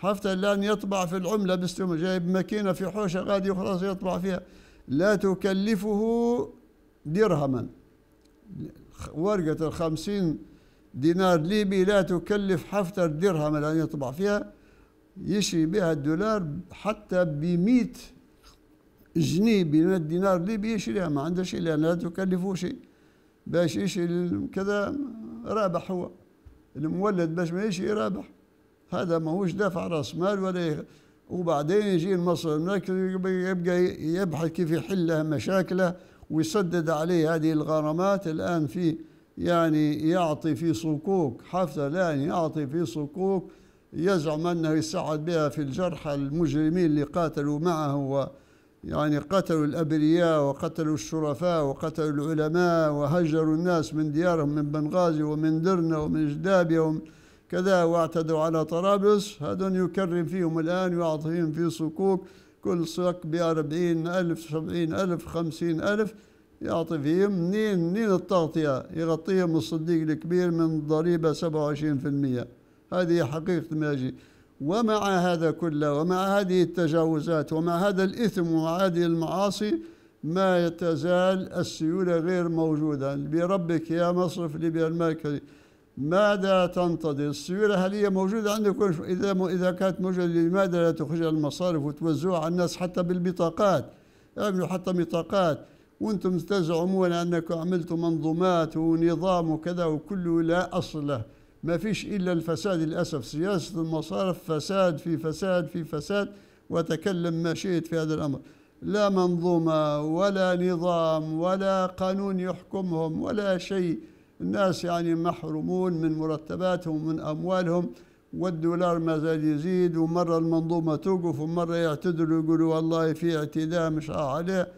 حتى الآن يطبع في العملة باستمرار جايب ماكينة في حوشة غادي وخلاص يطبع فيها لا تكلفه درهما ورقة الخمسين دينار ليبي لا تكلف حفتر درهم الآن يطبع فيها يشري بها الدولار حتى بمئة جنيه من الدينار ليبي يشريها ما عنده شيء لأن لا تكلفه شيء باش يشري كذا رابح هو المولد باش ما يشري رابح هذا ماهوش دافع راس مال ولا وبعدين يجي المصرف يبقى يبحث كيف يحل مشاكله ويسدد عليه هذه الغرامات الآن في يعني يعطي في صكوك حفظ الآن يعني يعطي في صكوك يزعم أنه يساعد بها في الجرحى المجرمين اللي قاتلوا معه و يعني قتلوا الأبرياء وقتلوا الشرفاء وقتلوا العلماء وهجروا الناس من ديارهم من بنغازي ومن درنا ومن جدابيا ومن كذا واعتدوا على طرابلس هذون يكرم فيهم الآن ويعطيهم في صكوك كل صك بأربعين ألف سبعين ألف خمسين ألف يعطي فيهم منين منين التغطية يغطيهم الصديق الكبير من الضريبة سبعة وعشرين في المية هذه حقيقة ماجي ومع هذا كله ومع هذه التجاوزات ومع هذا الإثم ومع هذه المعاصي ما تزال السيولة غير موجودة بربك يا مصرف ليبيا المركزي ماذا تنتظر السيولة هي موجودة عندكم إذا إذا كانت موجودة لماذا لا تخرجها المصارف وتوزعها على الناس حتى بالبطاقات اعملوا حتى بطاقات وأنتم تزعمون أنكم عملتوا منظومات ونظام وكذا وكله لا أصل له ما فيش إلا الفساد للأسف سياسة المصارف فساد في فساد في فساد وتكلم ما شئت في هذا الأمر لا منظومة ولا نظام ولا قانون يحكمهم ولا شيء الناس يعني محرومون من مرتباتهم ومن أموالهم والدولار ما زال يزيد ومرة المنظومة توقف ومرة يعتذروا يقولوا والله في اعتداء مش عليه